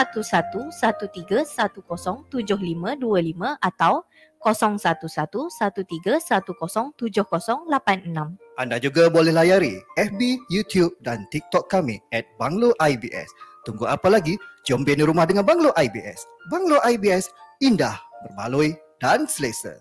011 1370 atau 011 1370 Anda juga boleh layari FB, YouTube dan TikTok kami at Banglo IBS. Tunggu apa lagi? Jom bina rumah dengan Banglo IBS. Banglo IBS, indah, berbaloi dan selesa.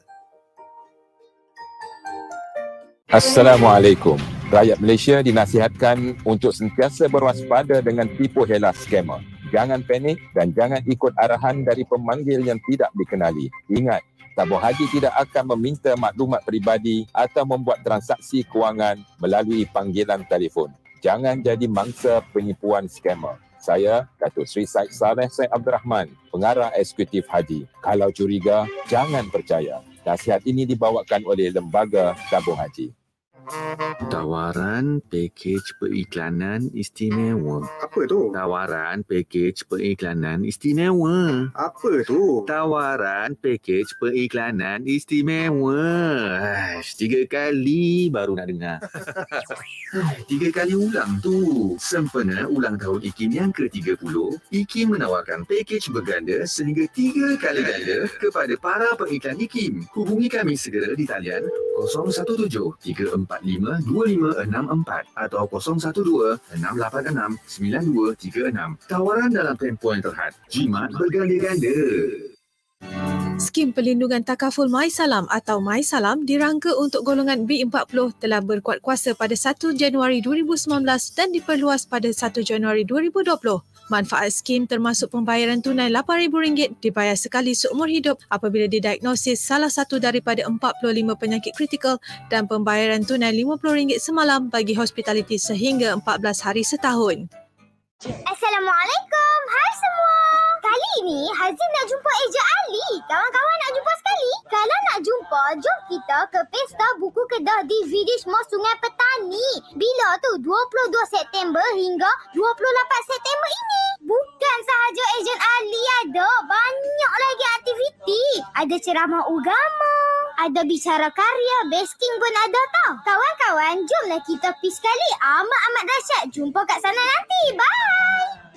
Assalamualaikum. Rakyat Malaysia dinasihatkan untuk sentiasa berwaspada dengan tipu helas skamer jangan panik dan jangan ikut arahan dari pemanggil yang tidak dikenali. Ingat, tabung haji tidak akan meminta maklumat peribadi atau membuat transaksi kewangan melalui panggilan telefon. Jangan jadi mangsa penipuan skamer. Saya, Datuk Sri Said Saleh Said Abdul Rahman, pengarah eksekutif haji. Kalau curiga, jangan percaya. Nasihat ini dibawakan oleh Lembaga Tabung Haji. Tawaran pakej periklanan istimewa. Apa tu? Tawaran pakej periklanan istimewa. Apa tu? Tawaran pakej periklanan istimewa. Ah, tiga kali baru nak dengar. tiga kali ulang tu. Sempena ulang tahun IKIM yang ke-30, IKIM menawarkan pakej berganda sehingga tiga kali ganda kepada para pengiklan IKIM. Hubungi kami segera di talian 0173452564 atau 0126869236. Tawaran dalam tempoh yang terhad. Jimat berganda-ganda. Skim pelindungan Takaful My Salam atau My Salam dirangka untuk golongan B40 telah berkuat kuasa pada 1 Januari 2019 dan diperluas pada 1 Januari 2020. Manfaat skim termasuk pembayaran tunai RM8,000 dibayar sekali seumur hidup apabila didiagnosis salah satu daripada 45 penyakit kritikal dan pembayaran tunai RM50 semalam bagi hospitality sehingga 14 hari setahun. Assalamualaikum. Hai semua. Kali ni Hazim nak jumpa Eja Ali. Kawan-kawan nak jumpa sekali. Kalau nak jumpa, jom kita ke Pesta Buku Kedah di Vidish Mall Sungai Petani. Bila tu? 22 September hingga 28 September ini. Bukan sahaja Ejen Ali ada. Banyak lagi aktiviti. Ada ceramah agama. Ada bicara karya, basking pun ada tau. Kawan-kawan, jomlah kita pergi sekali. Amat-amat dahsyat. Jumpa kat sana nanti. Bye!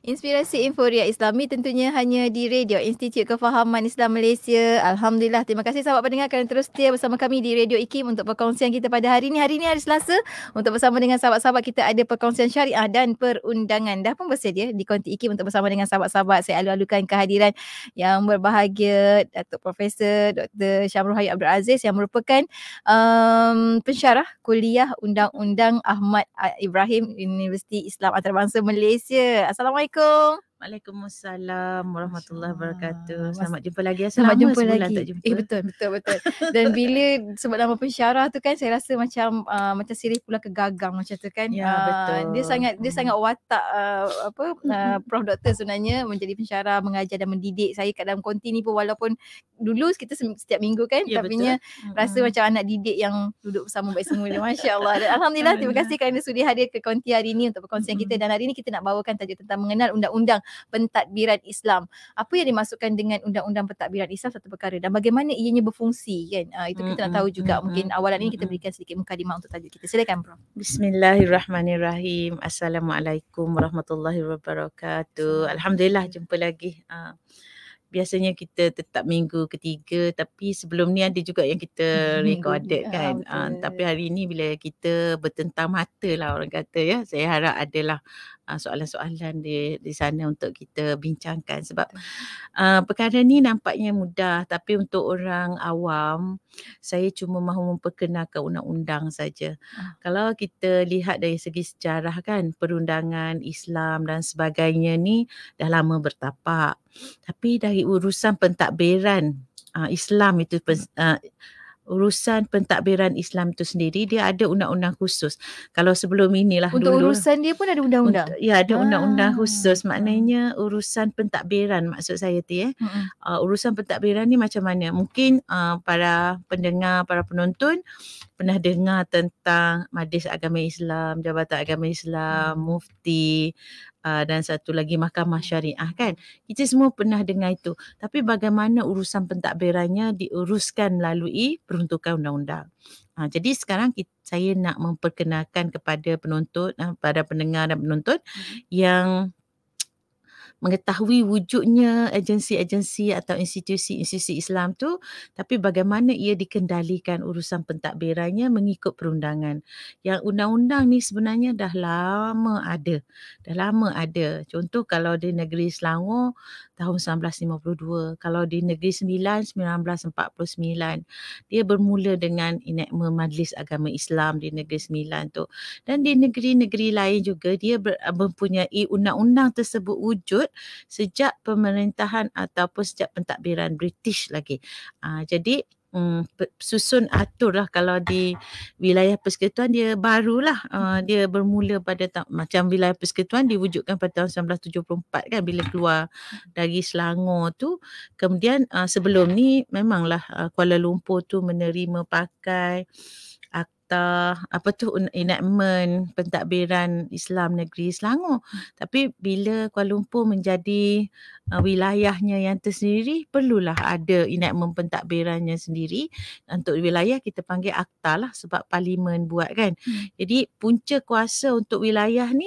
Inspirasi Inforia Islami tentunya hanya di Radio Institut Kefahaman Islam Malaysia. Alhamdulillah. Terima kasih sahabat pendengar kerana terus setia bersama kami di Radio IKIM untuk perkongsian kita pada hari ini. Hari ini hari Selasa untuk bersama dengan sahabat-sahabat kita ada perkongsian syariah dan perundangan. Dah pun bersedia di konti IKIM untuk bersama dengan sahabat-sahabat. Saya alu-alukan kehadiran yang berbahagia Datuk Profesor Dr. Syamrul Hayat Abdul Aziz yang merupakan um, pensyarah kuliah Undang-Undang Ahmad Ibrahim Universiti Islam Antarabangsa Malaysia. Assalamualaikum. 哥。Assalamualaikum warahmatullahi wabarakatuh. Selamat jumpa lagi. Selamat lama jumpa lagi. Tak jumpa. Eh betul betul betul. Dan bila sebut nama pensyarah tu kan saya rasa macam uh, macam siri pula kegagang macam tu kan. Ya uh, betul. dia sangat dia sangat hmm. watak uh, apa uh, prof doktor sebenarnya menjadi pensyarah mengajar dan mendidik saya kat dalam konti ni pun walaupun dulu kita setiap minggu kan ya, tapi nya hmm. rasa macam anak didik yang duduk bersama baik semua. Masya-Allah. Alhamdulillah terima kasih kerana sudi hadir ke konti hari ini untuk perkongsian uh kita hmm. dan hari ini kita nak bawakan tajuk tentang mengenal undang-undang pentadbiran Islam. Apa yang dimasukkan dengan undang-undang pentadbiran Islam satu perkara dan bagaimana ianya berfungsi kan? Uh, itu kita mm-hmm. nak mm, mm, tahu juga mm-hmm. mungkin mm, awalan ini kita berikan sedikit muka mukadimah untuk tajuk kita. Silakan Prof. Bismillahirrahmanirrahim. Assalamualaikum warahmatullahi wabarakatuh. Alhamdulillah jumpa lagi. Uh, biasanya kita tetap minggu ketiga tapi sebelum ni ada juga yang kita recorded kan. Uh, tapi hari ni bila kita bertentang mata lah orang kata ya. Saya harap adalah uh, soalan-soalan di di sana untuk kita bincangkan sebab uh, perkara ni nampaknya mudah tapi untuk orang awam saya cuma mahu memperkenalkan undang-undang saja. Uh. Kalau kita lihat dari segi sejarah kan perundangan Islam dan sebagainya ni dah lama bertapak. Tapi dari urusan pentadbiran uh, Islam itu uh, urusan pentadbiran Islam itu sendiri dia ada undang-undang khusus. Kalau sebelum inilah untuk dulu. Untuk urusan dia pun ada undang-undang. ya, ada ah. undang-undang khusus. Maknanya urusan pentadbiran maksud saya tu ya. Eh. Uh-huh. Uh, urusan pentadbiran ni macam mana? Mungkin uh, para pendengar, para penonton pernah dengar tentang Majlis Agama Islam, Jabatan Agama Islam, uh mufti, uh, dan satu lagi mahkamah syariah kan. Kita semua pernah dengar itu. Tapi bagaimana urusan pentadbirannya diuruskan melalui peruntukan undang-undang. Ah, jadi sekarang kita, saya nak memperkenalkan kepada penonton, uh, pada pendengar dan penonton mhm. yang mengetahui wujudnya agensi-agensi atau institusi-institusi Islam tu tapi bagaimana ia dikendalikan urusan pentadbirannya mengikut perundangan yang undang-undang ni sebenarnya dah lama ada dah lama ada contoh kalau di negeri Selangor tahun 1952. Kalau di Negeri Sembilan, 1949, dia bermula dengan inekma Majlis Agama Islam di Negeri Sembilan tu. Dan di negeri-negeri lain juga, dia ber, eh, mempunyai undang-undang tersebut wujud sejak pemerintahan ataupun sejak pentadbiran British lagi. Uh, jadi, um, susun atur lah kalau di wilayah persekutuan dia barulah uh, dia bermula pada ta- macam wilayah persekutuan diwujudkan pada tahun 1974 kan bila keluar dari Selangor tu kemudian uh, sebelum ni memanglah uh, Kuala Lumpur tu menerima pakai uh, kata apa tu enactment pentadbiran Islam negeri Selangor tapi bila Kuala Lumpur menjadi uh, wilayahnya yang tersendiri perlulah ada enactment pentadbirannya sendiri untuk wilayah kita panggil akta lah sebab parlimen buat kan hmm. jadi punca kuasa untuk wilayah ni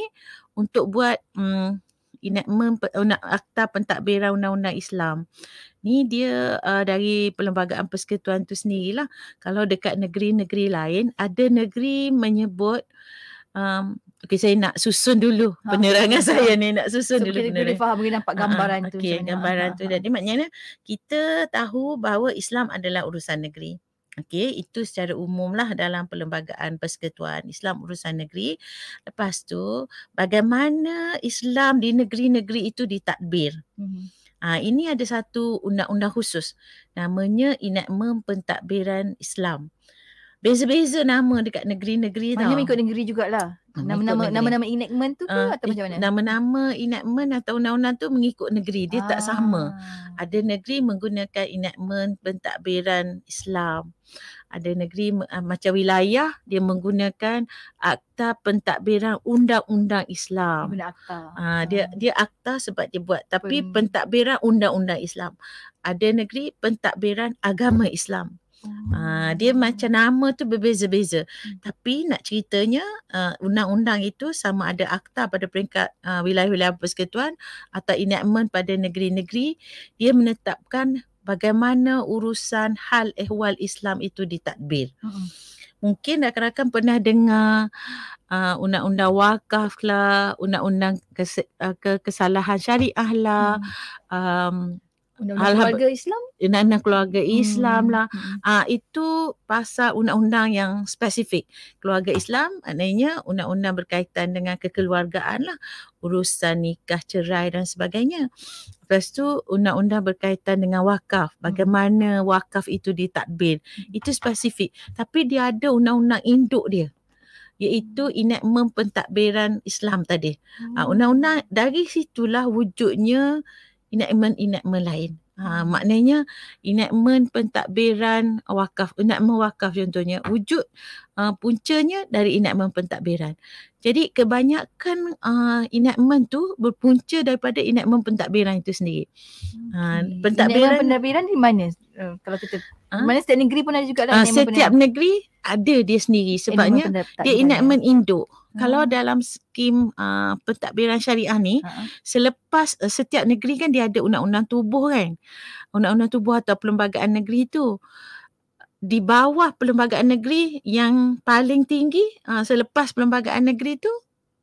untuk buat um, enactment akta pentadbiran undang-undang Islam ni dia uh, dari perlembagaan persekutuan tu sendirilah. Kalau dekat negeri-negeri lain, ada negeri menyebut um, Okey, saya nak susun dulu ha, penerangan ha, saya ni. Nak susun so dulu kita penerangan. Kita boleh faham, boleh nampak ha, gambaran ha, tu. Okey, gambaran ha, tu. Jadi ha. maknanya kita tahu bahawa Islam adalah urusan negeri. Okey, itu secara umumlah dalam perlembagaan persekutuan Islam urusan negeri. Lepas tu, bagaimana Islam di negeri-negeri itu ditadbir? Hmm. Uh, ini ada satu undang-undang khusus namanya Enactment Pentadbiran Islam. Beza-beza nama dekat negeri-negeri Mana tau. Mana mengikut negeri jugalah. Hmm, nama-nama nama-nama enactment tu ke uh, atau macam mana? Nama-nama enactment atau undang-undang tu mengikut negeri, dia ah. tak sama. Ada negeri menggunakan enactment pentadbiran Islam. Ada negeri uh, macam wilayah dia menggunakan akta pentadbiran undang-undang Islam. Ah, dia Uh, dia dia akta sebab dia buat tapi Pen... pentadbiran undang-undang Islam. Ada negeri pentadbiran agama Islam. Uh, dia macam nama tu berbeza-beza. Hmm. Tapi nak ceritanya uh, undang-undang itu sama ada akta pada peringkat uh, wilayah-wilayah persekutuan atau enactment pada negeri-negeri, dia menetapkan bagaimana urusan hal ehwal Islam itu ditadbir. uh Mungkin rakan-rakan pernah dengar uh, undang-undang wakaf lah, undang-undang kes- uh, kesalahan syariah lah, uh undang-undang keluarga Islam undang-undang keluarga hmm, Islam lah. hmm. lah uh, itu pasal undang-undang yang spesifik keluarga Islam maknanya undang-undang berkaitan dengan kekeluargaan lah urusan nikah cerai dan sebagainya lepas tu undang-undang berkaitan dengan wakaf hmm. bagaimana wakaf itu ditadbir itu spesifik tapi dia ada undang-undang induk dia iaitu enactment pentadbiran Islam tadi. Ah, hmm. Uh, undang-undang dari situlah wujudnya enactment-enactment lain. Ha, maknanya enactment pentadbiran wakaf, enactment wakaf contohnya wujud uh, puncanya dari enactment pentadbiran. Jadi kebanyakan uh, enactment tu berpunca daripada enactment pentadbiran itu sendiri. Uh, pentadbiran enactment pentadbiran di mana? Uh, kalau kita uh, mana setiap negeri pun ada juga lah uh, setiap pendab- negeri ada dia sendiri sebabnya enactment dia enactment ya. induk. uh Kalau dalam skim uh, pentadbiran syariah ni uh-huh. selepas uh, setiap negeri kan dia ada undang-undang tubuh kan. Undang-undang tubuh atau perlembagaan negeri tu di bawah perlembagaan negeri yang paling tinggi uh, selepas perlembagaan negeri tu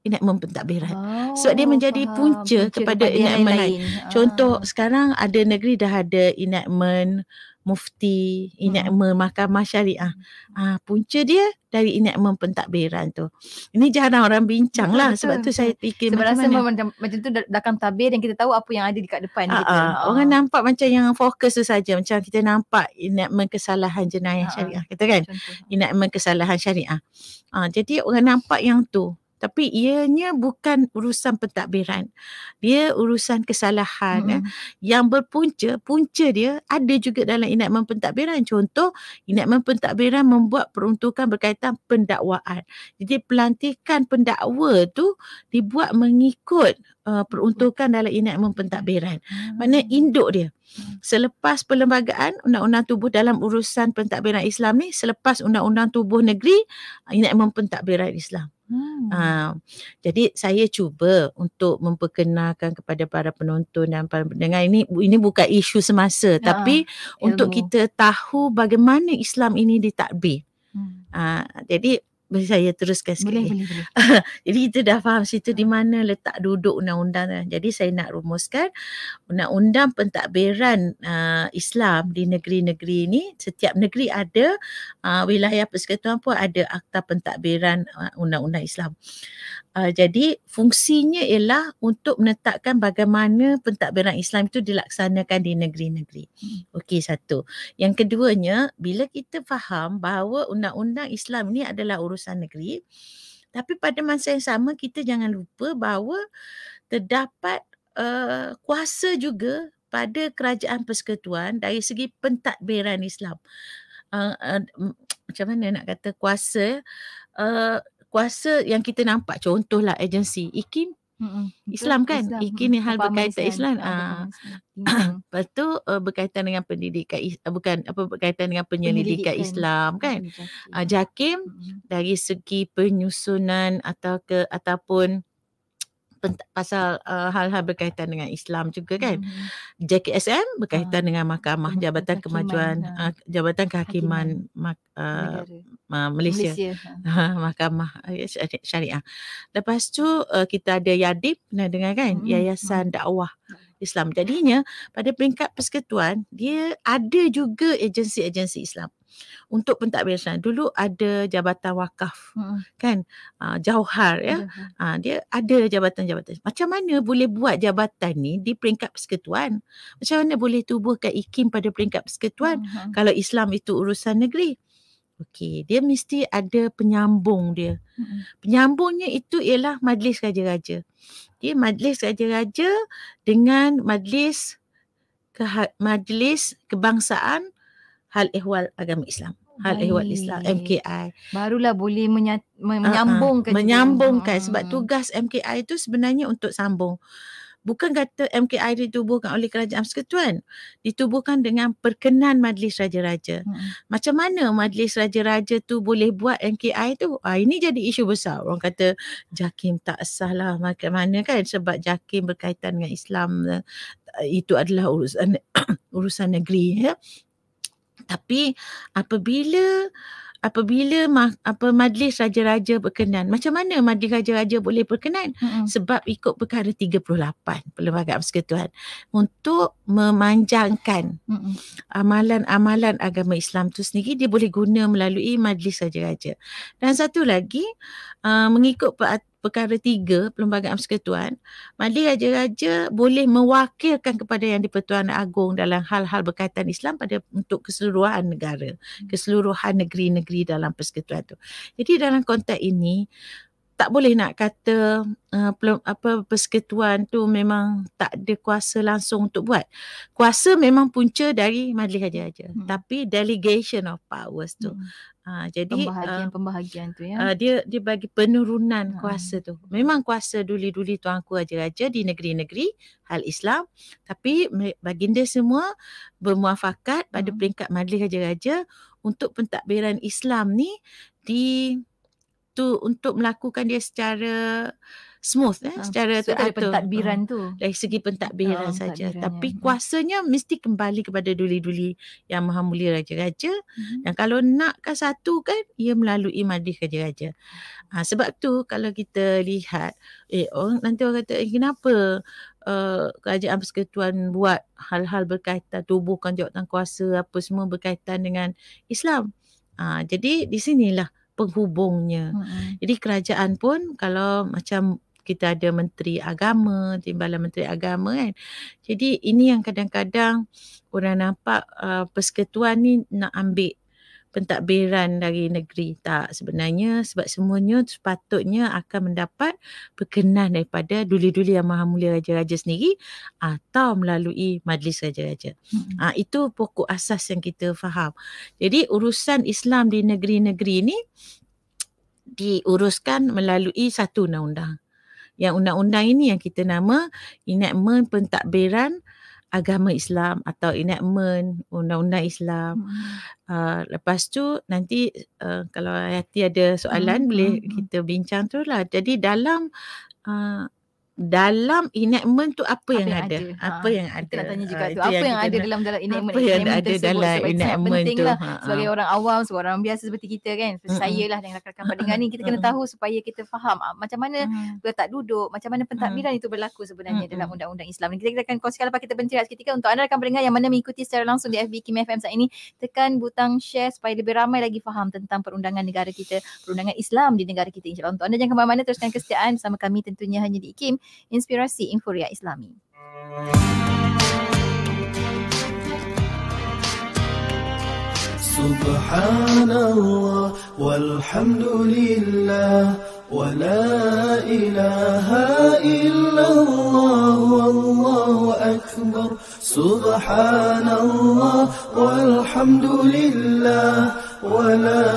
inak pentadbiran. Oh, Sebab dia menjadi faham. Punca, punca kepada inak lain. lain. Contoh ah. sekarang ada negeri dah ada inak men mufti enactment hmm. mahkamah syariah. ha, punca dia dari enactment pentadbiran tu. Ini jarang orang bincang lah sebab tu saya fikir sebab macam, mana? macam macam tu dalam tabir yang kita tahu apa yang ada dekat depan Ha-ha. kita. Ah, ah. Orang ha nampak macam yang fokus tu saja macam kita nampak enactment kesalahan jenayah ha syariah kita kan. Enactment kesalahan syariah. Ha, jadi orang nampak yang tu tapi ianya bukan urusan pentadbiran dia urusan kesalahan mm-hmm. eh. Hmm. yang berpunca punca dia ada juga dalam inatman pentadbiran contoh inatman pentadbiran membuat peruntukan berkaitan pendakwaan jadi pelantikan pendakwa tu dibuat mengikut uh, peruntukan dalam inatman pentadbiran mm-hmm. maknanya induk dia hmm. selepas perlembagaan undang-undang tubuh dalam urusan pentadbiran Islam ni selepas undang-undang tubuh negeri inatman pentadbiran Islam Hmm. Ha, jadi saya cuba untuk memperkenalkan kepada para penonton dan para pendengar ini ini bukan isu semasa ya, tapi ilmu. untuk kita tahu bagaimana Islam ini ditakbir. Hmm. Ha, jadi boleh saya teruskan sikit. Boleh, boleh, boleh. Jadi kita dah faham situ di ah. mana letak duduk undang-undang. Jadi saya nak rumuskan undang-undang pentadbiran uh, Islam di negeri-negeri ini. Setiap negeri ada uh, wilayah persekutuan pun ada akta pentadbiran uh, undang-undang Islam. Uh, jadi fungsinya ialah untuk menetapkan bagaimana pentadbiran Islam itu dilaksanakan di negeri-negeri. Hmm. Okey satu. Yang keduanya bila kita faham bahawa undang-undang Islam ini adalah urusan negeri tapi pada masa yang sama kita jangan lupa bahawa terdapat uh, kuasa juga pada kerajaan persekutuan dari segi pentadbiran Islam. Uh, uh, macam mana nak kata kuasa uh, kuasa yang kita nampak contohlah agensi IKIM hmm Islam kan Islam. Ikin ni hal Obama berkaitan Islam, Islam. Ha. Lepas tu uh, Berkaitan dengan pendidikan uh, Bukan apa Berkaitan dengan penyelidikan, penyelidikan. Islam kan penyelidikan. Uh, Jakim hmm Dari segi penyusunan Atau ke Ataupun pasal uh, hal-hal berkaitan dengan Islam juga kan. Hmm. JKSM berkaitan uh, dengan Mahkamah Jabatan Kemajuan ha. uh, Jabatan Kehakiman uh, Malaysia. Malaysia. Ha. Ha, mahkamah eh, Syariah. Lepas tu uh, kita ada Yadib pernah dengar kan hmm. Yayasan hmm. Dakwah hmm. Islam. Jadinya pada peringkat persekutuan dia ada juga agensi-agensi Islam untuk pentadbiran dulu ada jabatan wakaf hmm. kan uh, jauhar ya hmm. uh, dia ada jabatan-jabatan macam mana boleh buat jabatan ni di peringkat persekutuan macam mana boleh tubuhkan ikim pada peringkat persekutuan hmm. hmm. kalau Islam itu urusan negeri okey dia mesti ada penyambung dia hmm. hmm. penyambungnya itu ialah majlis raja-raja dia majlis raja-raja dengan majlis ke majlis kebangsaan hal ehwal agama Islam. Hal ehwal Islam MKI. Barulah boleh menyat, Menyambung, Uh-huh. Menyambungkan hmm. sebab tugas MKI itu sebenarnya untuk sambung. Bukan kata MKI ditubuhkan oleh kerajaan persekutuan. Ditubuhkan dengan perkenan majlis raja-raja. Hmm. Macam mana majlis raja-raja tu boleh buat MKI tu? Ah, ini jadi isu besar. Orang kata Jakim tak sah lah macam mana kan sebab Jakim berkaitan dengan Islam eh, itu adalah urusan urusan negeri ya. Tapi apabila apabila ma- apa majlis raja-raja berkenan macam mana majlis raja-raja boleh berkenan mm-hmm. sebab ikut perkara 38 perlembagaan persekutuan untuk memanjangkan mm-hmm. amalan-amalan agama Islam tu sendiri dia boleh guna melalui majlis raja-raja dan satu lagi uh, mengikut per- perkara tiga perlembagaan persekutuan, mandi raja-raja boleh mewakilkan kepada yang di-Pertuan Agong dalam hal-hal berkaitan Islam pada untuk keseluruhan negara, hmm. keseluruhan negeri-negeri dalam persekutuan itu. Jadi dalam konteks ini, tak boleh nak kata uh, apa persekutuan tu memang tak ada kuasa langsung untuk buat. Kuasa memang punca dari majlis aja aja. Hmm. Tapi delegation of powers tu. Hmm. Ah, uh, jadi pembahagian-pembahagian tu ya. Uh, dia dia bagi penurunan hmm. kuasa tu. Memang kuasa duli-duli tuanku aja-aja di negeri-negeri hal Islam tapi baginda semua bermuafakat pada hmm. peringkat majlis aja-aja untuk pentadbiran Islam ni di tu untuk melakukan dia secara smooth eh ah, secara so, teratur dari pentadbiran uh, tu ah, dari segi pentadbiran oh, saja tapi ya. hmm. kuasanya mesti kembali kepada duli-duli yang maha mulia raja-raja mm-hmm. dan kalau nakkan satu kan ia melalui madih raja-raja ha, ah, sebab tu kalau kita lihat eh orang nanti orang kata eh, kenapa uh, kerajaan persekutuan buat hal-hal berkaitan tubuh kan jawatan kuasa apa semua berkaitan dengan Islam ha, jadi di sinilah penghubungnya. hmm Jadi kerajaan pun kalau macam kita ada menteri agama, timbalan menteri agama kan. Jadi ini yang kadang-kadang orang nampak uh, persekutuan ni nak ambil pentadbiran dari negeri tak sebenarnya sebab semuanya sepatutnya akan mendapat perkenan daripada duli-duli yang maha mulia raja-raja sendiri atau melalui majlis raja-raja. Hmm. Ha, itu pokok asas yang kita faham. Jadi urusan Islam di negeri-negeri ini diuruskan melalui satu undang-undang. Yang undang-undang ini yang kita nama enactment pentadbiran agama Islam atau enactment undang-undang Islam. Hmm. Uh, lepas tu nanti uh, kalau Hayati ada soalan hmm. boleh hmm. hmm. kita bincang tu lah. Jadi dalam uh, dalam enactment tu apa, apa yang, yang ada? ada. Apa ha, yang ada? Kita nak tanya juga ha, tu. Apa yang, yang ada nak, dalam dalam enactment? Apa yang ada dalam enactment tu? Lah ha, ha. Sebagai orang awam, sebagai orang biasa seperti kita kan. Mm-hmm. Saya lah dengan rakan-rakan pendengar ni. Kita kena tahu supaya kita faham ah, macam mana mm. letak duduk, macam mana pentadbiran mm. itu berlaku sebenarnya mm. dalam undang-undang Islam. Kita, kita akan kongsikan lepas kita bercerita seketika. Untuk anda rakan pendengar yang mana mengikuti secara langsung di FB Kim FM saat ini, tekan butang share supaya lebih ramai lagi faham tentang perundangan negara kita, perundangan Islam di negara kita. InsyaAllah. Untuk anda jangan ke mana-mana teruskan kesetiaan bersama kami tentunya hanya di iKIM. Inspirasi Inforia Islami. Subhanallah walhamdulillah wa la ilaha illallah wallahu akbar subhanallah walhamdulillah wa la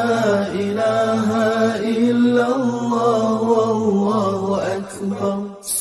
ilaha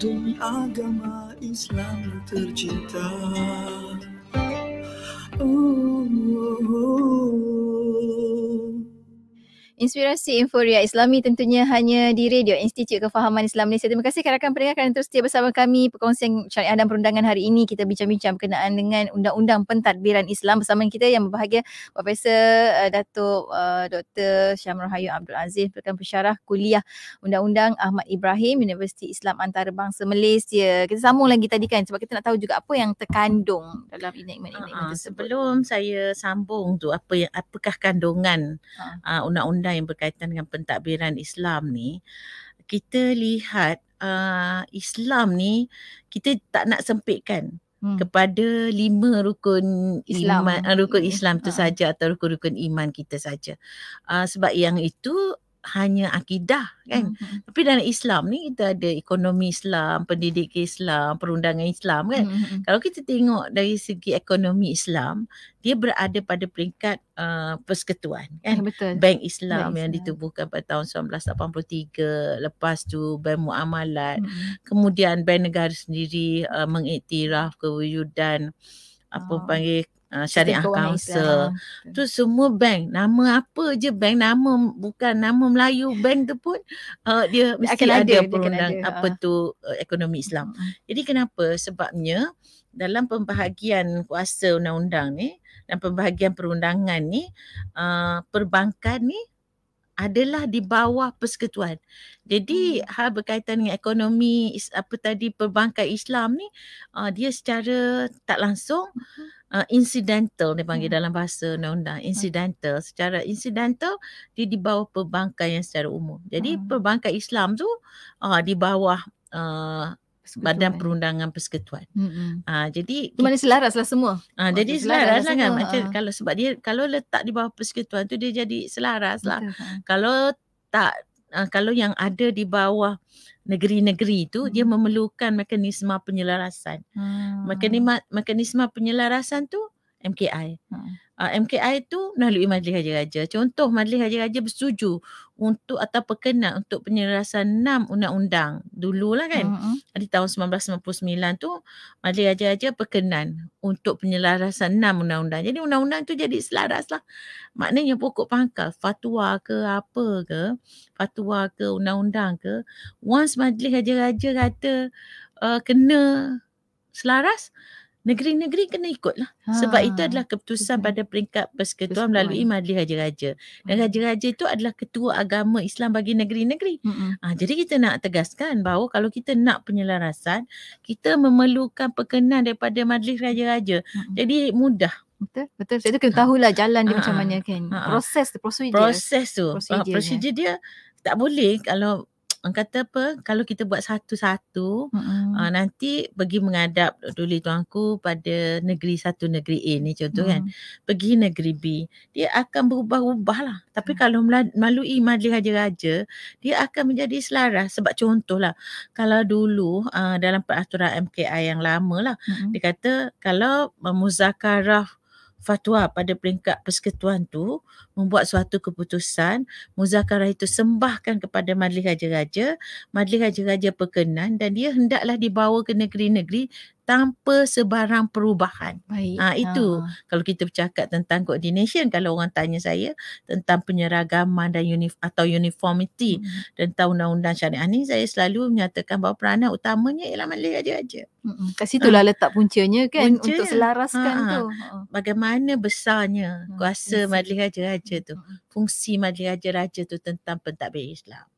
demi agama Islam tercinta. Oh, oh, oh. Inspirasi Inforia Islami tentunya hanya di Radio Institut Kefahaman Islam Malaysia. Terima kasih kerana pendengar kerana terus setia bersama kami perkongsian syariah dan perundangan hari ini. Kita bincang-bincang berkenaan dengan undang-undang pentadbiran Islam bersama kita yang berbahagia Profesor uh, Datuk uh, eh, Dr. Syamrohayu Abdul Aziz rakan pensyarah kuliah undang-undang Ahmad Ibrahim Universiti Islam Antarabangsa Malaysia. Kita sambung lagi tadi kan sebab kita nak tahu juga apa yang terkandung dalam enactment ini. Uh-huh. Sebelum saya sambung tu apa yang apakah kandungan uh-huh. uh, undang-undang lah yang berkaitan dengan pentadbiran Islam ni kita lihat uh, Islam ni kita tak nak sempitkan hmm. kepada lima rukun Islam iman, uh, rukun Islam tu ha. saja atau rukun-rukun iman kita saja uh, sebab yang itu hanya akidah kan mm-hmm. tapi dalam Islam ni kita ada ekonomi Islam, pendidikan Islam, perundangan Islam kan. Mm-hmm. Kalau kita tengok dari segi ekonomi Islam, dia berada pada peringkat uh, persekutuan kan. Mm, betul. Bank Islam Bank yang ditubuhkan pada tahun 1983, lepas tu Bank Muamalat, mm-hmm. kemudian Bank Negara sendiri uh, mengiktiraf kewujudan apa oh. panggil uh, syariah kaunsel tu semua bank nama apa je bank nama bukan nama Melayu bank tu pun uh, dia mesti akan ada, ada perundang ada, apa ah. tu uh, ekonomi Islam jadi kenapa sebabnya dalam pembahagian kuasa undang-undang ni dan pembahagian perundangan ni uh, perbankan ni adalah di bawah persekutuan. Jadi hmm. hal berkaitan dengan ekonomi apa tadi perbankan Islam ni uh, dia secara tak langsung hmm uh, incidental dia panggil hmm. dalam bahasa undang-undang hmm. incidental hmm. secara incidental dia di bawah perbankan yang secara umum jadi hmm. perbankan Islam tu uh, di bawah uh, Persekutuan. Badan ya? Perundangan Persekutuan. Mm-hmm. Uh, jadi mana selaraslah semua. Uh, jadi selaraslah selaras kan macam uh. kalau sebab dia kalau letak di bawah persekutuan tu dia jadi selaraslah. Kalau tak uh, kalau yang ada di bawah negeri-negeri itu hmm. dia memerlukan mekanisme penyelarasan. Hmm. Mekanisme mekanisme penyelarasan tu MKI. Hmm uh, ah, MKI tu melalui Majlis Haji Raja. Contoh Majlis Haji Raja bersetuju untuk atau perkenan untuk penyelarasan enam undang-undang. Dululah kan. Uh-huh. Di tahun 1999 tu Majlis Haji Raja perkenan untuk penyelarasan enam undang-undang. Jadi undang-undang tu jadi selaras lah. Maknanya pokok pangkal fatwa ke apa ke fatwa ke undang-undang ke once Majlis Haji Raja kata uh, kena selaras Negeri-negeri kena ikutlah. Ha. Sebab itu adalah keputusan okay. pada peringkat persekutuan melalui Madli Raja-Raja. Hmm. Dan Raja-Raja itu adalah ketua agama Islam bagi negeri-negeri. Ha, jadi kita nak tegaskan bahawa kalau kita nak penyelarasan, kita memerlukan perkenan daripada Madli Raja-Raja. Mm-mm. Jadi mudah. Betul, betul. Sebab itu kena tahulah jalan dia ha. macam mana kan. Ha. Proses, prosedur. Proses tu. Prosedur ha, dia tak boleh kalau orang kata apa kalau kita buat satu-satu mm-hmm. uh, nanti pergi mengadap Duli Tuanku pada negeri satu negeri A ni contoh mm. kan pergi negeri B dia akan berubah-ubah lah tapi mm. kalau melalui majlis raja-raja dia akan menjadi selaras sebab contoh lah, kalau dulu uh, dalam peraturan MKI yang lama lah mm-hmm. dia kata kalau muzakarah fatwa pada peringkat persekutuan tu membuat suatu keputusan muzakarah itu sembahkan kepada majlis raja-raja majlis raja-raja perkenan dan dia hendaklah dibawa ke negeri-negeri tanpa sebarang perubahan. Baik. Ha, itu ha. kalau kita bercakap tentang coordination kalau orang tanya saya tentang penyeragaman dan unif- atau uniformity hmm. tahun undang-undang syariah ni saya selalu menyatakan bahawa peranan utamanya ialah majlis aja aja. Hmm. Kat lah ha. letak puncanya kan Puncanya. untuk selaraskan ha. tu. Bagaimana besarnya hmm, kuasa hmm. majlis aja raja tu. Fungsi majlis aja aja tu hmm, hmm. tentang pentadbir Islam.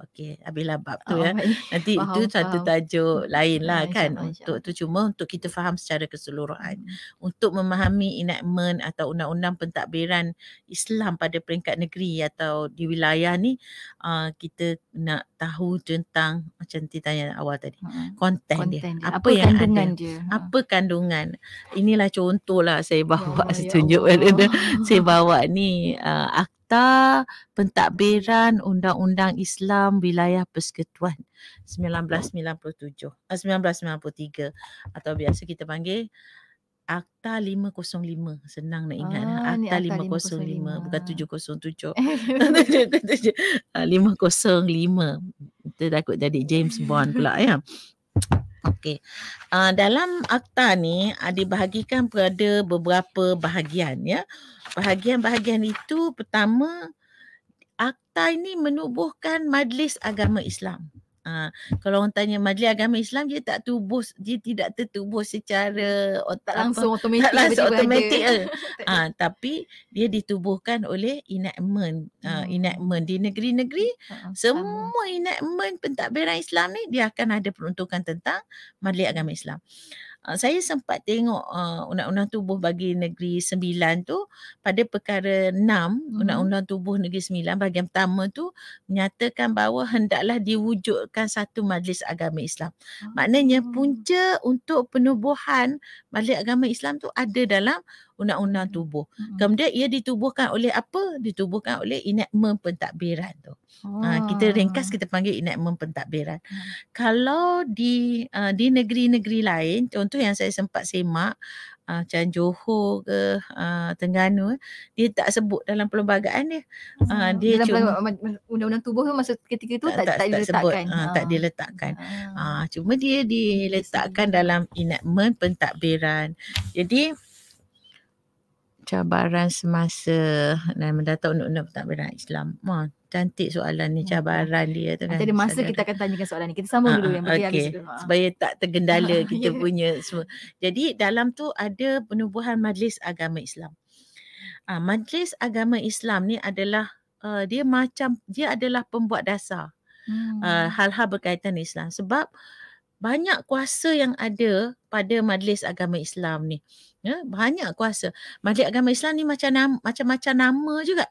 Okey, habislah bab tu oh, ya. Nanti faham, itu satu faham. tajuk hmm, lain lah kan. Faham, untuk tu cuma untuk kita faham secara keseluruhan. Hmm. Untuk memahami enactment atau undang-undang pentadbiran Islam pada peringkat negeri atau di wilayah ni, uh, kita nak tahu tentang macam tanya awal tadi. Hmm. Konten, konten dia. dia. Apa, Apa yang ada? dia? Ha. Apa kandungan? Inilah contohlah saya ya bawa, ya, saya tunjuk. Allah. Saya bawa ni uh, Akta Pentadbiran Undang-Undang Islam Wilayah Persekutuan 1997 1993 eh, atau biasa kita panggil Akta 505 senang nak ingat eh. ah, Akta, Akta 505. 505 bukan 707 505 kita takut jadi James Bond pula ya Okey. Uh, dalam akta ni uh, dibahagikan pada beberapa bahagian ya. Bahagian-bahagian itu pertama akta ini menubuhkan Majlis Agama Islam. Ha, kalau orang tanya majlis agama Islam dia tak tubuh dia tidak tertubuh secara otak langsung otomatik langsung otomatik ke. Eh. ha, tapi dia ditubuhkan oleh enactment ha, hmm. enactment di negeri-negeri ha, semua sama. enactment pentadbiran Islam ni dia akan ada peruntukan tentang majlis agama Islam. Ah, saya sempat tengok uh, undang-undang tubuh bagi negeri sembilan tu pada perkara enam hmm. undang-undang tubuh negeri sembilan bahagian pertama tu menyatakan bahawa hendaklah diwujudkan satu majlis agama Islam. Maknanya ah. punca untuk penubuhan majlis agama Islam tu ada dalam undang-undang hmm. tubuh. Hmm. Kemudian ia ditubuhkan oleh apa? Ditubuhkan oleh enactment pentadbiran tu. Oh. Ha, kita ah. ringkas kita panggil enactment pentadbiran. Hmm. Kalau di uh, di negeri-negeri lain, contoh yang saya sempat semak ah, macam Johor ke uh, Tengganu dia tak sebut dalam perlembagaan dia uh, dia dalam cuma undang-undang tubuh tu masa ketika itu tak tak, tak, tak diletakkan sebut, uh, uh. tak diletakkan uh. Uh, cuma dia diletakkan dalam enactment pentadbiran jadi cabaran semasa dan mendatang undang-undang pentadbiran Islam. Wah, cantik soalan ni ya. cabaran hmm. dia tu kan. Ada masa kita akan tanyakan soalan ni. Kita sambung dulu yang bagi okay. habis ah, Supaya tak tergendala kita yeah. punya semua. Jadi dalam tu ada penubuhan Majlis Agama Islam. Ah, Majlis Agama Islam ni adalah uh, dia macam dia adalah pembuat dasar hmm. uh, hal-hal berkaitan Islam sebab uh, banyak kuasa yang ada pada majlis agama Islam ni. Ya, banyak kuasa. Majlis agama Islam ni macam nama, macam-macam nama juga.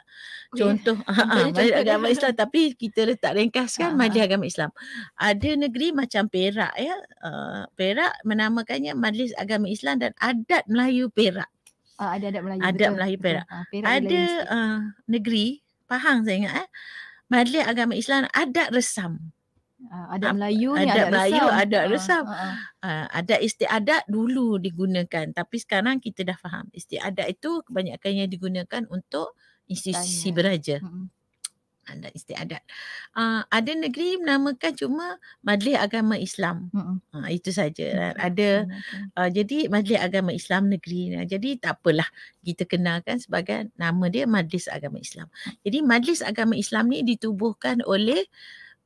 Oh, ya. Contoh, yeah. ha, ha, majlis agama Islam tapi kita letak ringkaskan ah. majlis agama Islam. Ada negeri macam Perak ya. Uh, Perak menamakannya Majlis Agama Islam dan Adat Melayu Perak. Uh, ada adat Melayu. Adat betul. Melayu Perak. Uh, Perak ada Uh, negeri Pahang saya ingat eh. Majlis Agama Islam Adat Resam. Uh, adat ah, Melayu ni adat, adat Melayu, resam. Adat ah, resam. Uh, uh, uh. Adat istiadat dulu digunakan. Tapi sekarang kita dah faham. Istiadat itu kebanyakannya digunakan untuk institusi beraja. Uh-huh. Adat istiadat. Uh, ada negeri menamakan cuma Majlis Agama Islam. Uh-huh. Uh, itu saja. Uh-huh. Ada. Uh, jadi Majlis Agama Islam negeri. Uh, jadi tak apalah. Kita kenalkan sebagai nama dia Majlis Agama Islam. Jadi Majlis Agama Islam ni ditubuhkan oleh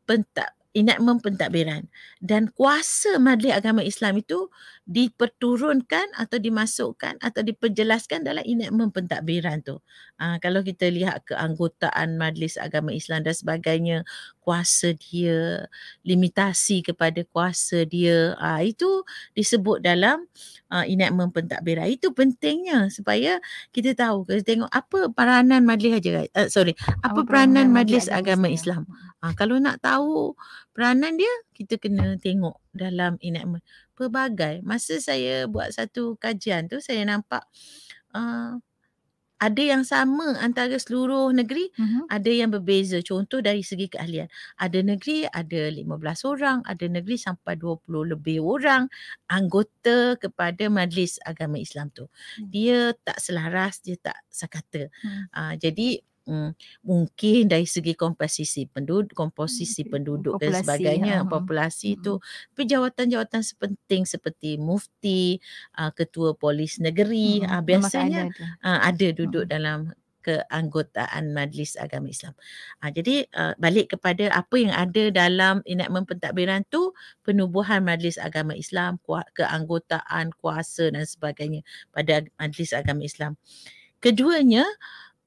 pentak enactment pentadbiran dan kuasa Majlis Agama Islam itu diperturunkan atau dimasukkan atau diperjelaskan dalam enactment pentadbiran tu. Ha, kalau kita lihat keanggotaan Majlis Agama Islam dan sebagainya, kuasa dia, limitasi kepada kuasa dia, ha, itu disebut dalam ha, enactment pentadbiran. Itu pentingnya supaya kita tahu, kita tengok apa peranan Majlis Haji, uh, sorry, apa, apa peranan, peranan Majlis Agama, Agama Islam. Islam. Ha, kalau nak tahu peranan dia, kita kena tengok dalam enactment pelbagai. Masa saya buat satu kajian tu saya nampak uh, ada yang sama antara seluruh negeri, uh-huh. ada yang berbeza. Contoh dari segi keahlian. Ada negeri ada 15 orang, ada negeri sampai 20 lebih orang anggota kepada Majlis Agama Islam tu. Uh-huh. Dia tak selaras, dia tak sakata. Uh-huh. Uh, jadi mm, mungkin dari segi komposisi penduduk hmm, komposisi penduduk dan sebagainya uh-huh. populasi itu tapi hmm. jawatan-jawatan sepenting seperti mufti uh, ketua polis negeri uh uh, biasanya uh, ada duduk uh dalam keanggotaan Majlis Agama Islam. Ha, jadi uh, balik kepada apa yang ada dalam enactment pentadbiran tu penubuhan Majlis Agama Islam, keanggotaan, kuasa dan sebagainya pada Majlis Agama Islam. Keduanya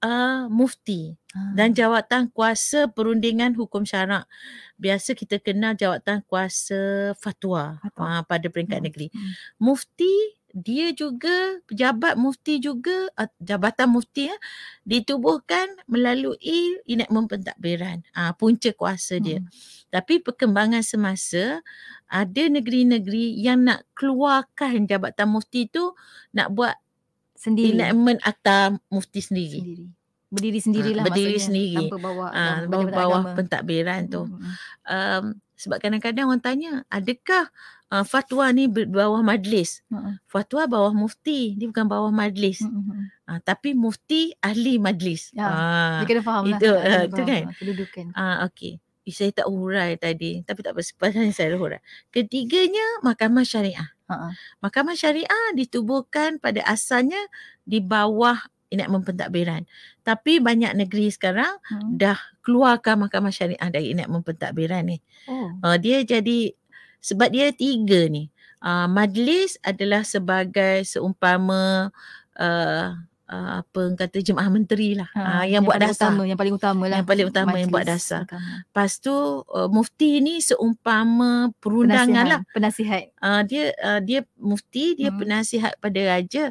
uh, mufti ah. dan jawatan kuasa perundingan hukum syarak biasa kita kenal jawatan kuasa fatwa uh, pada peringkat hmm. negeri hmm. mufti dia juga pejabat mufti juga jabatan mufti ya ditubuhkan melalui enactment pentadbiran uh, punca kuasa dia hmm. tapi perkembangan semasa ada negeri-negeri yang nak keluarkan jabatan mufti tu nak buat sendiri. Enactment Akta Mufti sendiri. sendiri. Berdiri sendirilah ha, lah berdiri maksudnya. sendiri. Tanpa bawa, ha, bawa, bawa pentadbiran tu. Hmm, hmm. Um, sebab kadang-kadang orang tanya, adakah uh, fatwa ni bawah majlis? Hmm. Fatwa bawah mufti. Dia bukan bawah majlis. Hmm. hmm, hmm. Ha, tapi mufti ahli majlis. Ya, ha, dia kena faham itu, lah. Itu, ha, itu kan? Lah, kedudukan. Ha, okay. Eh, saya tak hurai tadi. Tapi tak apa. Sebab saya hurai. Lah Ketiganya, mahkamah syariah. Ha-ha. Mahkamah syariah ditubuhkan pada asalnya di bawah enakmen pentadbiran. Tapi banyak negeri sekarang ha. dah keluarkan mahkamah syariah dari enakmen pentadbiran ni. Oh. Uh, dia jadi sebab dia tiga ni. Uh, majlis adalah sebagai seumpama uh, uh, apa kata jemaah menteri lah ha, uh, yang, yang buat dasar utama, yang paling utama lah yang paling utama yang buat dasar kan. lepas tu uh, mufti ni seumpama perundangan penasihat, lah penasihat uh, dia uh, dia mufti dia hmm. penasihat pada raja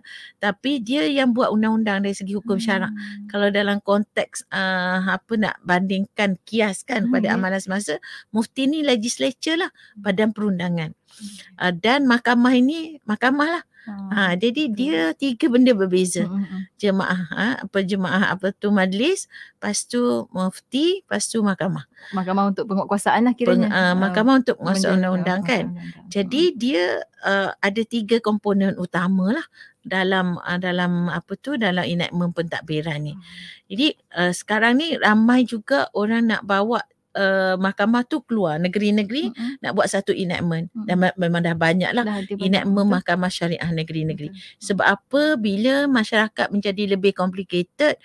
tapi dia yang buat undang-undang dari segi hukum hmm. syarak kalau dalam konteks uh, apa nak bandingkan kiaskan hmm, pada ya. amalan semasa mufti ni legislature lah hmm. badan perundangan hmm. uh, dan mahkamah ini mahkamah lah Ha, jadi dia tiga benda berbeza. Mm, mm, mm. Jemaah, ha, apa jemaah apa tu majlis, lepas tu mufti, lepas tu mahkamah. Mahkamah untuk penguasaan lah kiranya. Peng, uh, mahkamah uh, untuk menguasai undang-undang kan. Undang-undang. Jadi dia uh, ada tiga komponen utama lah dalam uh, dalam apa tu dalam enactment pentadbiran ni. Jadi uh, sekarang ni ramai juga orang nak bawa uh, mahkamah tu keluar negeri-negeri uh-huh. nak buat satu enactment uh-huh. dan memang dah banyaklah dah enactment mahkamah syariah negeri-negeri betul. sebab apa bila masyarakat menjadi lebih complicated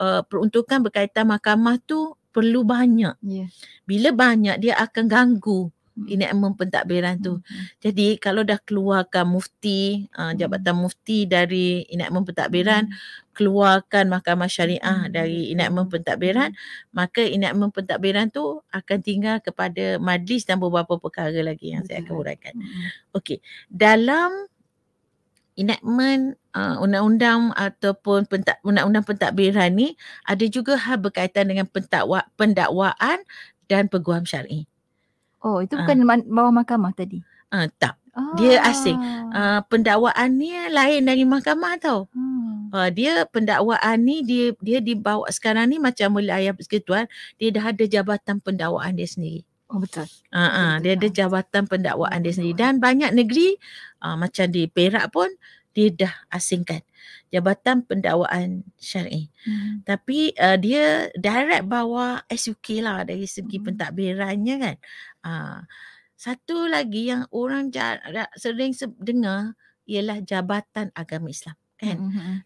uh, peruntukan berkaitan mahkamah tu perlu banyak yes. bila banyak dia akan ganggu enactment pentadbiran tu. Hmm. Jadi kalau dah keluarkan mufti, uh, jabatan mufti dari enactment pentadbiran, hmm keluarkan mahkamah syariah hmm. dari enactment pentadbiran maka enactment pentadbiran tu akan tinggal kepada majlis dan beberapa perkara lagi yang saya akan huraikan. Hmm. Okey, dalam enactment uh, undang-undang ataupun pentad undang-undang pentadbiran ni ada juga hal berkaitan dengan pentadwa pendakwaan dan peguam syar'i. Oh, itu ah. bukan uh, bawah mahkamah tadi. Uh, tak. Dia ah. asing. Uh, pendakwaan ni lain dari mahkamah tau. Hmm. Uh, dia pendakwaan ni dia dia dibawa sekarang ni macam wilayah persekutuan, dia dah ada jabatan pendakwaan dia sendiri. Oh betul. Uh, uh, betul dia betul. ada jabatan pendakwaan dia sendiri dan hmm. banyak negeri uh, macam di Perak pun dia dah asingkan jabatan pendakwaan syar'i. Hmm. Tapi uh, dia direct bawa SUK lah dari segi hmm. pentadbirannya kan. Uh, satu lagi yang orang sering dengar ialah jabatan agama Islam kan. Mm-hmm. mm-hmm.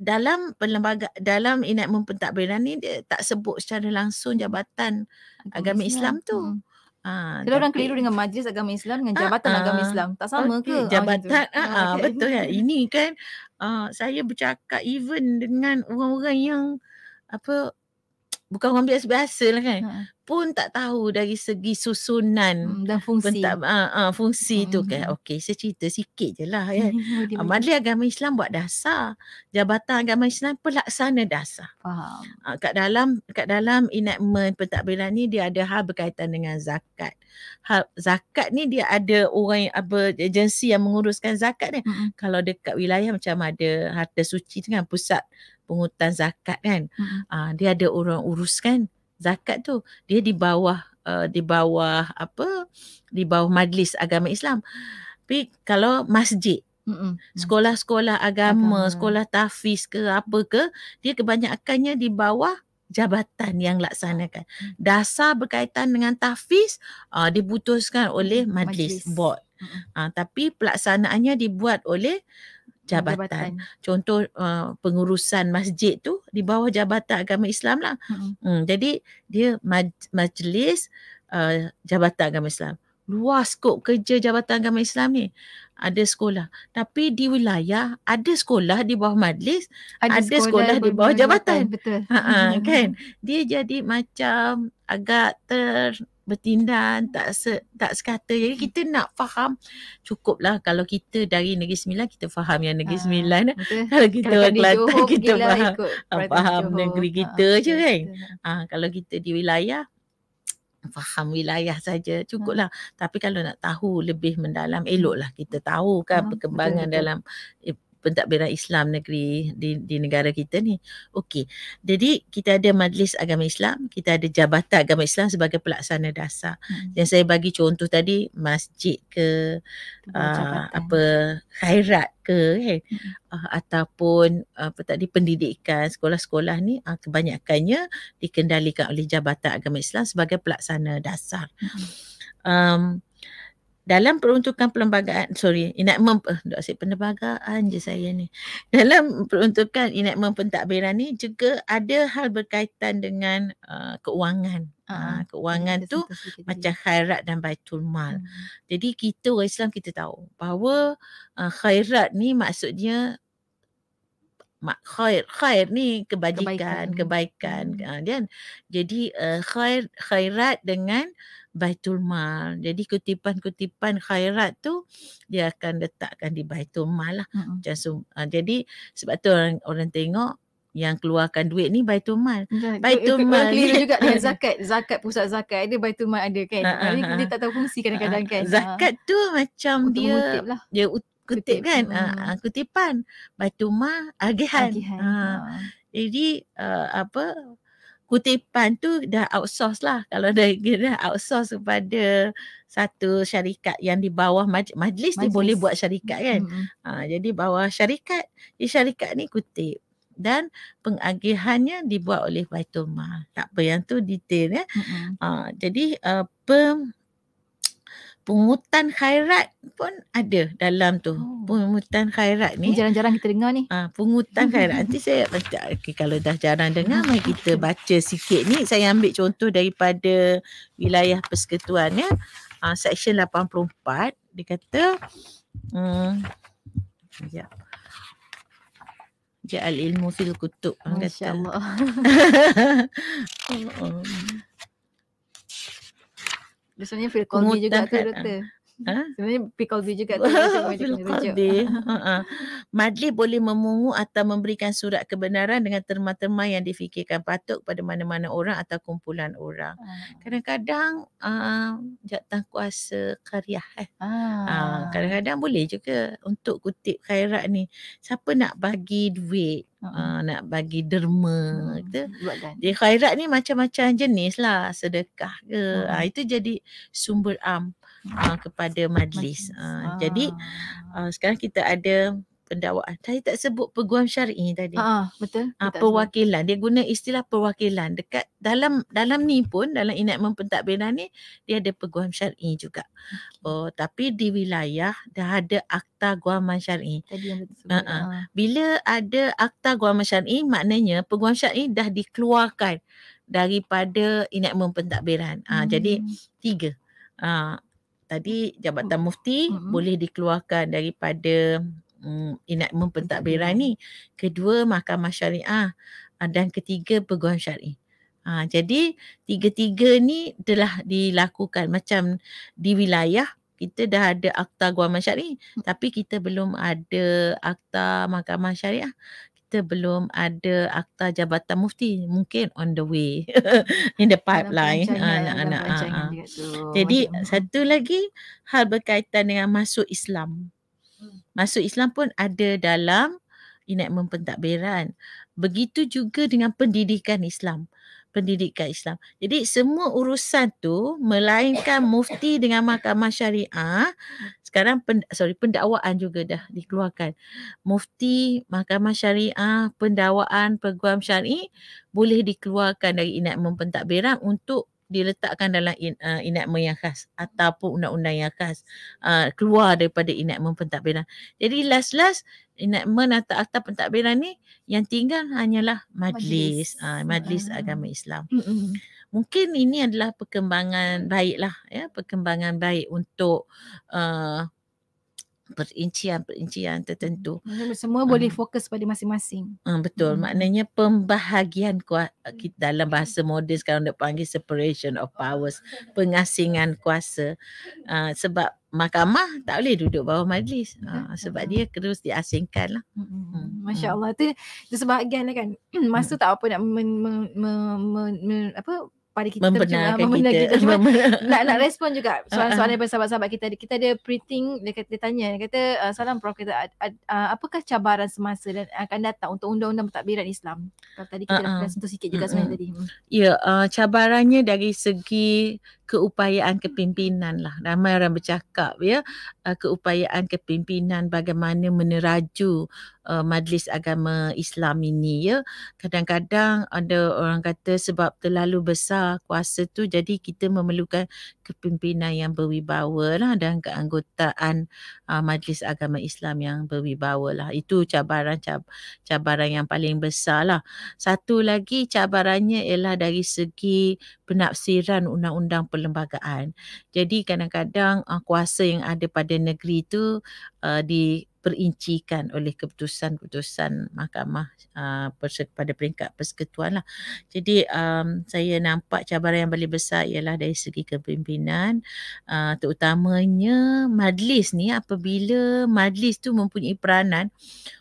Dalam lembaga dalam enactment pentadbiran ni dia tak sebut secara langsung jabatan agama, agama Islam. Islam tu. Mm. Ah, Kalau orang keliru dengan majlis agama Islam dengan ah, jabatan ah, agama Islam tak sama okay. ke? Ah, jabatan ah, ah, ah okay. betul ya. Ini kan uh, saya bercakap even dengan orang-orang yang apa bukan orang biasa-biasa lah kan ha. pun tak tahu dari segi susunan hmm, dan fungsi pentak, uh, ha, uh, ha, fungsi hmm. tu kan okey saya cerita sikit je lah kan uh, ah, Majlis Agama Islam buat dasar Jabatan Agama Islam pelaksana dasar faham uh, kat dalam kat dalam enactment pentadbiran ni dia ada hal berkaitan dengan zakat hal, zakat ni dia ada orang yang, apa agensi yang menguruskan zakat ni hmm, hmm. kalau dekat wilayah macam ada harta suci tu kan pusat pengutan zakat kan hmm. uh, dia ada orang uruskan zakat tu dia di bawah uh, di bawah apa di bawah majlis agama Islam tapi kalau masjid mm-hmm. sekolah-sekolah agama, agama sekolah tahfiz ke apa ke dia kebanyakannya di bawah jabatan yang laksanakan mm-hmm. dasar berkaitan dengan tahfiz uh, diputuskan oleh mm-hmm. majlis, majlis. board uh, tapi pelaksanaannya dibuat oleh jabatan. jabatan. Contoh uh, pengurusan masjid tu di bawah jabatan agama Islam lah. Mm-hmm. Hmm, jadi dia maj- majlis uh, jabatan agama Islam. Luas skop kerja jabatan agama Islam ni. Ada sekolah. Tapi di wilayah ada sekolah di bawah majlis. Ada, ada sekolah, sekolah di bawah jabatan. jabatan. Betul. Mm-hmm. kan? Dia jadi macam agak ter bertindan tak se, tak sekata. Jadi hmm. kita nak faham cukuplah kalau kita dari Negeri Sembilan kita faham yang Negeri ah, Sembilan. Ha, kalau kita kalau orang Kelantan Johor, kita faham, ikut ah, faham negeri ah, kita ha, je kan. Ha, kalau kita di wilayah faham wilayah saja cukuplah hmm. tapi kalau nak tahu lebih mendalam eloklah kita tahu kan hmm. perkembangan betul, betul. dalam eh, pentadbiran Islam negeri di, di negara kita ni. Okey. Jadi kita ada Majlis Agama Islam, kita ada Jabatan Agama Islam sebagai pelaksana dasar. Hmm. Yang saya bagi contoh tadi masjid ke uh, apa khairat ke kan hmm. uh, ataupun apa tadi pendidikan sekolah-sekolah ni uh, kebanyakannya dikendalikan oleh Jabatan Agama Islam sebagai pelaksana dasar. Hmm. Um dalam peruntukan perlembagaan sorry enactment eh uh, asyik penerbagaan je saya ni dalam peruntukan enactment pentadbiran ni juga ada hal berkaitan dengan uh, keuangan uh, keuangan tu macam khairat dan baitul mal hmm. jadi kita orang Islam kita tahu bahawa uh, khairat ni maksudnya mak khair khair ni kebajikan kebaikan, kebaikan. Hmm. Ha, kan jadi uh, khair khairat dengan baitul mal jadi kutipan-kutipan khairat tu dia akan letakkan di baitul mal lah hmm. macam sum- ha, jadi sebab tu orang orang tengok yang keluarkan duit ni baitul mal hmm. baitul mal keliru juga dengan zakat zakat pusat zakat ada baitul mal ada kan ha, ha, ha. dia tak tahu fungsi kadang-kadang ha, kan zakat ha. tu macam Untuk dia lah. dia kutip, kutip kan hmm. uh, kutipan batu ma agihan, agihan. Uh, jadi uh, apa kutipan tu dah outsource lah kalau dah kira outsource kepada satu syarikat yang di bawah maj- majlis, majlis dia boleh buat syarikat kan hmm. uh, jadi bawah syarikat di syarikat ni kutip dan pengagihannya dibuat oleh Baitul Mal. Tak apa yang tu detail ya. Mm-hmm. Uh, jadi uh, pem pungutan khairat pun ada dalam tu. Oh. Pungutan khairat ni. Ini jarang-jarang kita dengar ni. Ah, pungutan khairat. Nanti saya baca. Okay, kalau dah jarang dengar, ah, mari kita baca sikit ni. Saya ambil contoh daripada wilayah persekutuan ya. Ah, section 84. Dia kata, hmm, Ja'al ilmu fil kutub. Masya Allah. Oh, oh. Biasanya Phil Collins juga tak, Ha? Sebenarnya pikol dia juga. Pikol dia. Majlis boleh memungu atau memberikan surat kebenaran dengan terma-terma yang difikirkan patut kepada mana-mana orang atau kumpulan orang. Ha. Kadang-kadang uh, ah, jatah kuasa karya. Eh. Ha. kadang-kadang boleh juga untuk kutip khairat ni. Siapa nak bagi duit? Uh, nak bagi derma hmm. gitu. Buatkan. Dia khairat ni macam-macam jenis lah Sedekah ke hmm. uh, Itu jadi sumber am uh, kepada majlis. Uh, ah. Jadi uh, sekarang kita ada pendakwaan. Tadi tak sebut peguam syar'i tadi. Ha, betul. Ha, perwakilan. Dia guna istilah perwakilan. Dekat dalam dalam ni pun, dalam enactment pentadbiran ni, dia ada peguam syar'i juga. Oh, tapi di wilayah dah ada akta guam syar'i. Tadi yang disebut. Bila ada akta guam syar'i, maknanya peguam syar'i dah dikeluarkan daripada enactment pentadbiran. Ha, hmm. jadi tiga. Ha, tadi jabatan hmm. mufti mm-hmm. boleh dikeluarkan daripada mm, enakmen pentadbiran ni kedua mahkamah syariah dan ketiga peguam syariah ha, jadi tiga-tiga ni telah dilakukan macam di wilayah kita dah ada akta guaman syariah hmm. tapi kita belum ada akta mahkamah syariah kita belum ada akta jabatan mufti mungkin on the way in the pipeline anak-anak ha, ha. jadi Wajib. satu lagi hal berkaitan dengan masuk Islam hmm. masuk Islam pun ada dalam enactment pentadbiran begitu juga dengan pendidikan Islam pendidikan Islam. Jadi semua urusan tu melainkan mufti dengan mahkamah syariah sekarang pen, sorry pendakwaan juga dah dikeluarkan. Mufti, mahkamah syariah, pendakwaan, peguam syari boleh dikeluarkan dari inat mempentadbiran untuk diletakkan dalam in, uh, enactment yang khas ataupun undang-undang yang khas uh, keluar daripada enactment pentadbiran. Jadi last-last enactment atau akta pentadbiran ni yang tinggal hanyalah majlis majlis, uh, majlis uh. agama Islam. uh Mungkin ini adalah perkembangan baiklah ya perkembangan baik untuk uh, perincian-perincian tertentu. Semua um, boleh fokus pada masing-masing. Um, betul. Hmm. Maknanya pembahagian kuasa dalam bahasa moden sekarang dia panggil separation of powers, pengasingan kuasa. Uh, sebab mahkamah tak boleh duduk bawah majlis ha, sebab hmm. dia terus diasingkan lah. Hmm, Masya Allah tu, tu sebahagian lah kan masa tak apa nak men, men, men, men, men, apa pada kita juga kan kita, kita. kita nak, nak respon juga soalan-soalan ah, ah. daripada sahabat-sahabat kita kita ada printing dia, kata, dia tanya dia kata salam Prof kata, apakah cabaran semasa dan akan datang untuk undang-undang pentadbiran Islam tadi kita uh-uh. dah sentuh sikit juga uh-uh. sebenarnya tadi ya yeah, uh, cabarannya dari segi keupayaan kepimpinan lah. Ramai orang bercakap ya uh, keupayaan kepimpinan bagaimana meneraju uh, majlis agama Islam ini ya. Kadang-kadang ada orang kata sebab terlalu besar kuasa tu jadi kita memerlukan kepimpinan yang berwibawa lah dan keanggotaan uh, majlis agama Islam yang berwibawa lah. Itu cabaran cab- cabaran yang paling besar lah. Satu lagi cabarannya ialah dari segi penafsiran undang-undang perlembagaan. Jadi kadang-kadang uh, kuasa yang ada pada negeri itu uh, ah, diperincikan oleh keputusan-keputusan mahkamah uh, pada peringkat persekutuan. Lah. Jadi um, saya nampak cabaran yang paling besar ialah dari segi kepimpinan uh, terutamanya majlis ni apabila majlis tu mempunyai peranan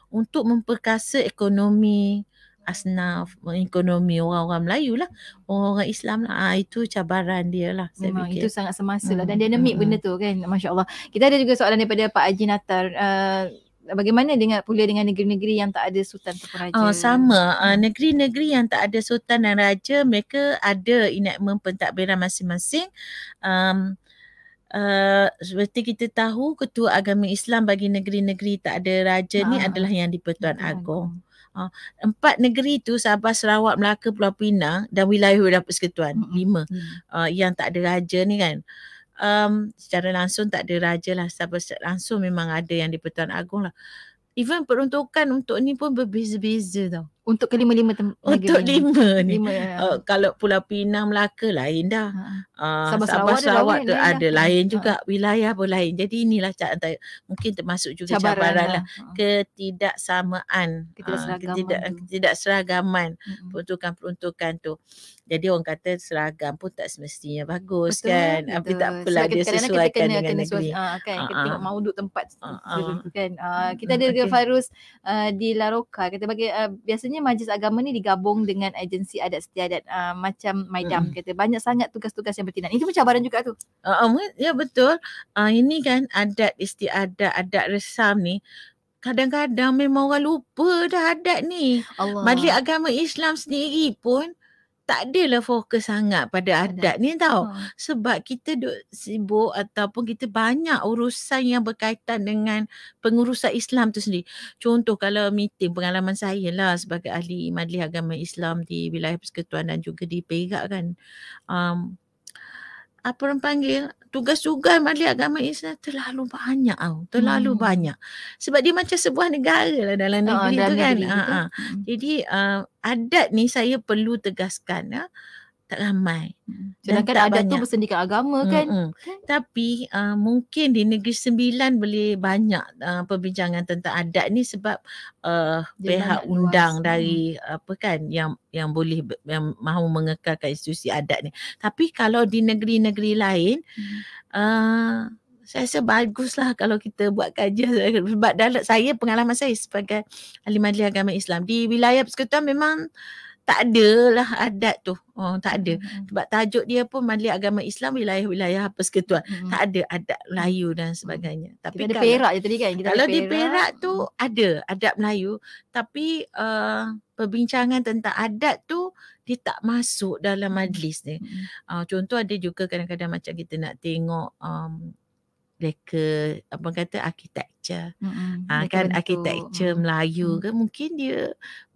untuk memperkasa ekonomi asnaf, ekonomi orang-orang Melayu lah. Orang-orang Islam lah. Ah, itu cabaran dia lah. Saya Memang fikir. itu sangat semasa lah. Dan hmm. dinamik hmm. benda hmm. tu kan. Masya Allah. Kita ada juga soalan daripada Pak Haji Natar. Uh, ah, Bagaimana dengan pula dengan negeri-negeri yang tak ada sultan atau raja? Oh, ah, sama. Uh, negeri-negeri yang tak ada sultan dan raja, mereka ada enactment pentadbiran masing-masing. Um, uh, seperti kita tahu, ketua agama Islam bagi negeri-negeri tak ada raja ah. ni adalah yang di Pertuan Agong. Hmm. Ha, empat negeri tu Sabah, Sarawak, Melaka, Pulau Pinang dan wilayah Wilayah Persekutuan. Hmm. Lima hmm. Uh, yang tak ada raja ni kan. Um, secara langsung tak ada raja lah. Sabah secara langsung memang ada yang di Pertuan Agong lah. Even peruntukan untuk ni pun berbeza-beza tau untuk kelima-lima tem- untuk lima ni lima, ya. uh, kalau Pulau Pinang Melaka lain dah uh, ha. Sabah, Sabah Sarawak, Sarawak tu lain ada ha. lah. lain juga ha. wilayah pun lain jadi inilah cabaran mungkin termasuk juga cabaran, cabaran lah. lah. ha. ketidaksamaan ketidakseragaman, uh, ah, ketidakseragaman hmm. peruntukan-peruntukan tu jadi orang kata seragam pun tak semestinya bagus betul, kan betul. Ah, tapi tak apalah dia sesuaikan kita kena, dengan kena negeri uh, kan uh, uh. kita tengok mauduk tempat uh, uh. kan kita ah, kan? Hmm, ada okay. Farus di Laroka kata bagi biasanya biasanya majlis agama ni digabung dengan agensi adat setiadat uh, macam Maidam hmm. kata banyak sangat tugas-tugas yang bertindak. Itu pun cabaran juga tu. Uh, um, ya betul. Uh, ini kan adat istiadat, adat resam ni kadang-kadang memang orang lupa dah adat ni. Allah. Majlis agama Islam sendiri pun tak adalah fokus sangat pada adat ni tau. Hmm. Sebab kita duk sibuk ataupun kita banyak urusan yang berkaitan dengan pengurusan Islam tu sendiri. Contoh kalau meeting pengalaman saya lah sebagai ahli majlis agama Islam di wilayah persekutuan dan juga di Perak kan. Um, apa orang panggil? tugas-tugas Mali agama Islam terlalu banyak tau. Terlalu hmm. banyak. Sebab dia macam sebuah negara lah dalam ah, negeri oh, tu dalam kan. Negeri ha, ha. Jadi uh, adat ni saya perlu tegaskan ya tak ramai. Hmm. Sedangkan tak ada tu bersendikan agama kan. Mm-hmm. Tapi uh, mungkin di Negeri Sembilan boleh banyak uh, perbincangan tentang adat ni sebab uh, pihak undang luas. dari mm. apa kan yang yang boleh yang mahu mengekalkan institusi adat ni. Tapi kalau di negeri-negeri lain mm. uh, saya rasa baguslah kalau kita buat kajian sebab dalam saya pengalaman saya sebagai ahli majlis agama Islam di wilayah persekutuan memang tak ada lah adat tu. Oh, tak ada. Hmm. Sebab tajuk dia pun Majlis Agama Islam wilayah-wilayah apa seketuan. Hmm. Tak ada adat Melayu dan sebagainya. Hmm. Tapi Kita kalau, ada Perak je tadi kan. Kita kalau di Perak. Perak tu hmm. ada adat Melayu. Tapi uh, perbincangan tentang adat tu dia tak masuk dalam majlis ni. Hmm. Uh, contoh ada juga kadang-kadang macam kita nak tengok um, leka, apa kata, arkitek belajar mm-hmm. ha, ah, betul kan betul. arkitektur Melayu mm. ke mungkin dia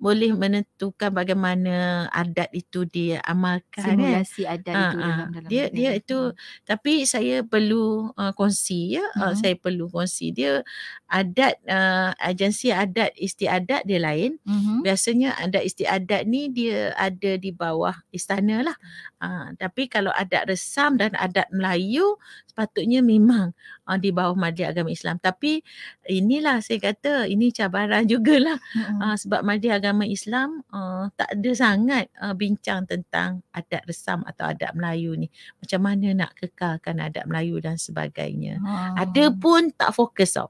boleh menentukan bagaimana adat itu dia amalkan kan? simulasi kan? adat ha, itu ha, dalam dalam dia dia itu mm. tapi saya perlu uh, kongsi ya mm-hmm. saya perlu kongsi dia adat uh, agensi adat istiadat dia lain mm-hmm. biasanya adat istiadat ni dia ada di bawah istana lah ha, tapi kalau adat resam dan adat Melayu sepatutnya memang uh, di bawah Majlis Agama Islam tapi inilah saya kata ini cabaran jugalah hmm. uh, sebab madi agama Islam uh, tak ada sangat uh, bincang tentang adat resam atau adat Melayu ni macam mana nak kekalkan adat Melayu dan sebagainya hmm. ada pun tak fokus tau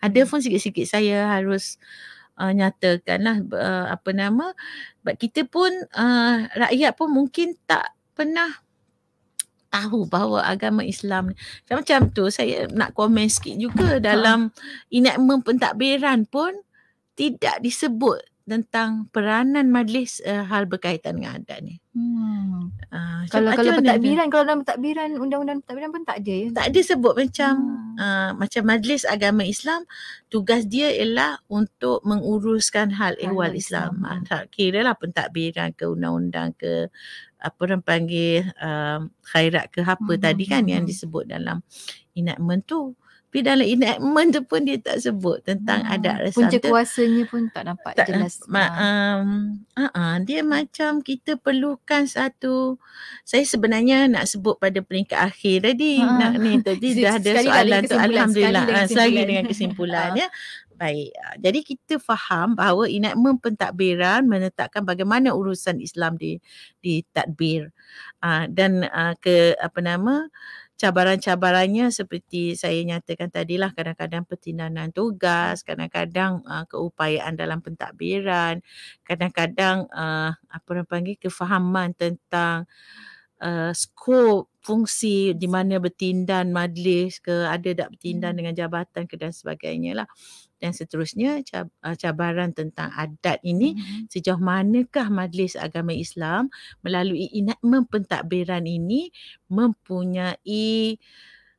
ada mm. pun sikit-sikit saya harus uh, lah uh, apa nama But kita pun uh, rakyat pun mungkin tak pernah tahu bahawa agama Islam ni. Macam macam tu saya nak komen sikit juga dalam enactment pentadbiran pun tidak disebut tentang peranan majlis uh, hal berkaitan dengan adat ni. Hmm. Uh, kalau kalau pentadbiran, kalau dalam pentadbiran, undang-undang pentadbiran pun tak ada ya? Tak ada sebut macam hmm. uh, macam majlis agama Islam, tugas dia ialah untuk menguruskan hal ehwal Islam. Islam. Ah, tak kira lah pentadbiran ke undang-undang ke apa orang panggil uh, khairat ke apa hmm. tadi kan hmm, yang hmm. disebut dalam enactment tu tapi dalam enactment tu pun dia tak sebut tentang hmm. adat rasam tu. Punca kuasanya pun tak nampak tak jelas. Ma- ha. um, uh-uh, dia macam kita perlukan satu. Saya sebenarnya nak sebut pada peringkat akhir tadi. Ha. Nak ni tadi dah ada soalan tu. Alhamdulillah. Ha, sekali dengan kesimpulan. Ha. ya baik. Ah, jadi kita faham bahawa enactment pentadbiran menetapkan bagaimana urusan Islam di di tadbir ah, dan ah, ke apa nama cabaran-cabarannya seperti saya nyatakan tadilah kadang-kadang pertindanan tugas, kadang-kadang uh, keupayaan dalam pentadbiran, kadang-kadang uh, apa orang panggil kefahaman tentang uh, skop fungsi di mana bertindan majlis ke ada tak bertindan hmm. dengan jabatan ke dan sebagainya lah dan seterusnya ah, cabaran tentang adat ini hmm sejauh manakah majlis agama Islam melalui enactment pentadbiran ini mempunyai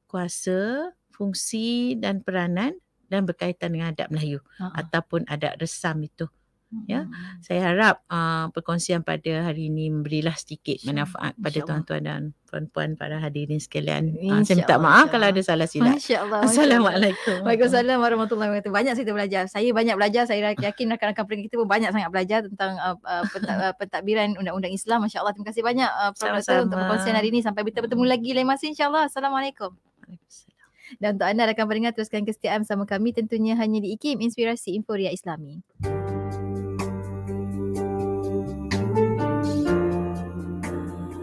kuasa, fungsi dan peranan dan berkaitan dengan adat Melayu uh-huh. ataupun adat resam itu. uh ya hmm. saya harap uh, perkongsian pada hari ini memberilah sedikit manfaat pada tuan-tuan dan puan-puan para hadirin sekalian. Uh, saya minta maaf kalau ada salah silap. allah Assalamualaikum. Waalaikumsalam warahmatullahi wabarakatuh. Banyak kita belajar. Saya banyak belajar. Saya yakin rakan-rakan peringkat kita pun banyak sangat belajar tentang uh, uh, pentak, uh, pentadbiran undang-undang Islam. Masya-Allah. Terima kasih banyak uh, Prof. untuk perkongsian hari ini. Sampai kita bertemu lagi lain masa insya-Allah. Assalamualaikum. Dan untuk anda rakan pendengar teruskan kesetiaan bersama kami tentunya hanya di IKIM Inspirasi Inforia Islami.